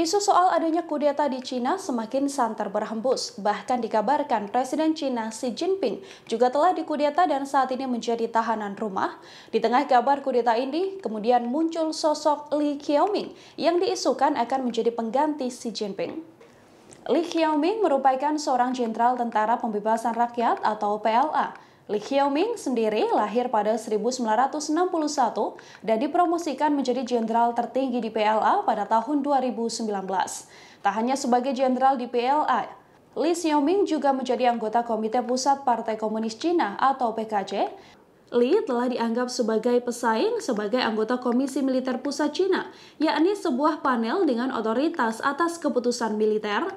Isu soal adanya kudeta di Cina semakin santer berhembus. Bahkan dikabarkan Presiden Cina Xi Jinping juga telah dikudeta dan saat ini menjadi tahanan rumah. Di tengah kabar kudeta ini, kemudian muncul sosok Li Qiaoming yang diisukan akan menjadi pengganti Xi Jinping. Li Qiaoming merupakan seorang jenderal tentara pembebasan rakyat atau PLA Li Xiaoming sendiri lahir pada 1961 dan dipromosikan menjadi jenderal tertinggi di PLA pada tahun 2019. Tak hanya sebagai jenderal di PLA, Li Xiaoming juga menjadi anggota Komite Pusat Partai Komunis Cina atau PKC. Li telah dianggap sebagai pesaing sebagai anggota Komisi Militer Pusat Cina, yakni sebuah panel dengan otoritas atas keputusan militer